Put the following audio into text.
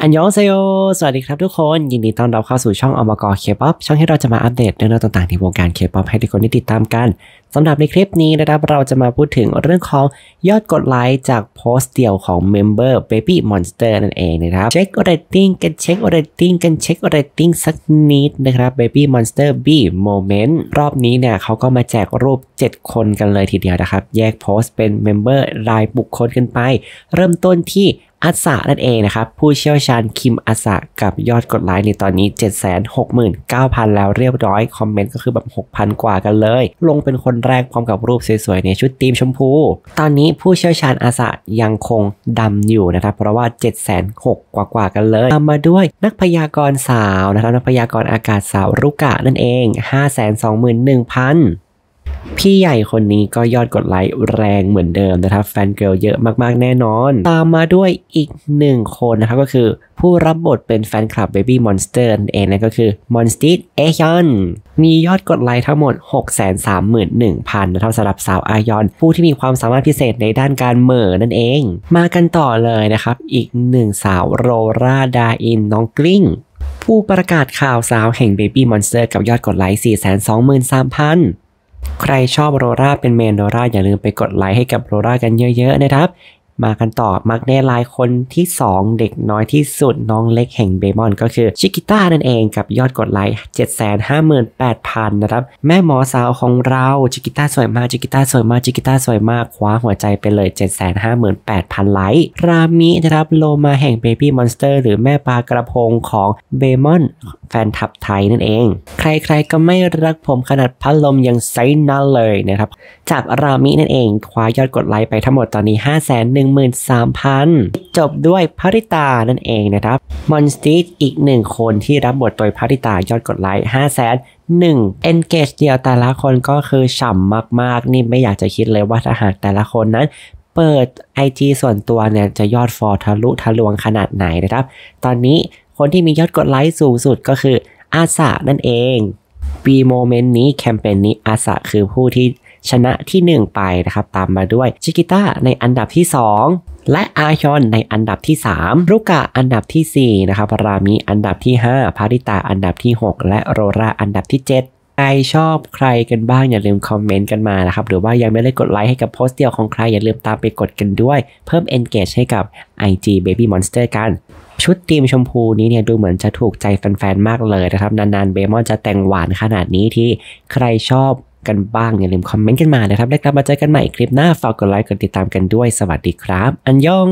อันยองเซโย สวัสดีครับทุกคน ยินดีต้อนรับเข้าสู่ช่องอมกอเคป๊อปช่องที่เราจะมาอัปเดตเรื่องราวต่างๆในวงการเคป๊อปให้ทุกคนได้ติดตามกันสำหรับในคลิปนี้นะครับเราจะมาพูดถึงเรื่องของยอดกดไลค์จากโพสต์เดี่ยวของเมมเบอร์ Baby Monster นั่นเองนะครับเช็คเรตติ้งกันเช็คเรตติ้งกันเช็คเรตติ้งสักนิดนะครับ Baby Monster B Moment รอบนี้เนี่ยเขาก็มาแจกรูป 7 คนกันเลยทีเดียวนะครับแยกโพสต์เป็นเมมเบอรายบุคคลกันไปเริ่มต้นที่อาสานั่นเองนะครับผู้เชี่ยวชาญคิมอาสากับยอดกดไลค์ในตอนนี้ 769,000 แล้วเรียบร้อยคอมเมนต์ก็คือแบบ6,000กว่ากันเลย ลงเป็นคนแรกพร้อมกับรูปสวยๆในชุดทีมชมพู ตอนนี้ผู้เชี่ยวชาญอาสายังคงดำอยู่นะครับ เพราะว่า 7 6 0 0 0กว่ากันเลยตามมาด้วยนักพยากรณ์สาวนะครับ นักพยากรณ์อากาศสาวรุกะนั่นเอง 5 2 1 0 0 0พี่ใหญ่คนนี้ก็ยอดกดไลค์แรงเหมือนเดิมนะครับ แฟนเกิลเยอะมากๆแน่นอน ตามมาด้วยอีกหนึ่งคนนะครับก็คือผู้รับบทเป็นแฟนคลับ Baby Monster นั่นเองนะก็คือ Monster a y o n มียอดกดไลค์ทั้งหมด 631,000นะครับสำหรับสาวอายอน ผู้ที่มีความสามารถพิเศษในด้านการเหม่อนั่นเอง มากันต่อเลยนะครับ อีกหนึ่งสาวโรราดาอินน้องกลิ้งผู้ประกาศข่าวสาวแห่ง Baby Monster กับยอดกดไลค์423,000ใครชอบโรราเป็นเมนโรราอย่าลืมไปกดไลค์ให้กับโรรากันเยอะๆนะครับมากันต่อมักในลายคนที่ 2 เด็กน้อยที่สุดน้องเล็กแห่งเบมอน ก็คือชิกิต้านั่นเองกับยอดกดไลค์758,000 นะครับ แม่หมอสาวของเราชิกิต้าสวยมากชิกิต้าสวยมากชิกิต้าสวยมากคว้าหัวใจไปเลย 758,000 ไลค์รามินะครับโลมาแห่งเบบี้มอนสเตอร์หรือแม่ปลากระพงของเบมอน แฟนทับไทยนั่นเอง ใครๆก็ไม่รักผมขนาดพัดลมยังไซน่าเลยนะครับจากรามินั่นเอง คว้ายอดกดไลค์ไปทั้งหมดตอนนี้5น0 0 0 13,000 จบด้วยพาริตานั่นเองนะครับมอนสตีดอีกหนึ่งคนที่รับบทโดยพาริตายอดกดไลค์5 0 0 0 0 1 engage เดียวแต่ละคนก็คือฉ่ำมากๆ นี่ไม่อยากจะคิดเลยว่าถ้าหากแต่ละคนนั้น เปิด IG ส่วนตัวเนี่ย จะยอดฟอร์ทะลุ ทะลวงขนาดไหนนะครับ ตอนนี้คนที่มียอดกดไลค์สูงสุดก็คืออาสานั่นเองปีโมเมนต์นี้แคมเปญนนี้อาสาคือผู้ที่ชนะที่ 1 ไปนะครับ ตามมาด้วยชิกิต้าในอันดับที่ 2 และอายอนในอันดับที่3รุกะอันดับที่4นะครับรามิอันดับที่5พาริตาอันดับที่ 6 และโรราอันดับที่ 7 ใครชอบใครกันบ้างอย่าลืมคอมเมนต์กันมานะครับ หรือว่ายังไม่ได้กดไลค์ให้กับโพสต์เดียวของใครอย่าลืมตามไปกดกันด้วย เพิ่ม engage ให้กับ IG Baby Monster กัน ชุดทีมชมพูนี้เนี่ยดูเหมือนจะถูกใจแฟนๆ มากเลยนะครับนานๆ เบมอนจะแต่งหวานขนาดนี้ที่ใครชอบกันบ้างอย่าลืมคอมเมนต์กันมานะครับ แล้วกลับมาเจอกันใหม่คลิปหน้า ฝากกดไลค์กดติดตามกันด้วยสวัสดีครับ อันยอง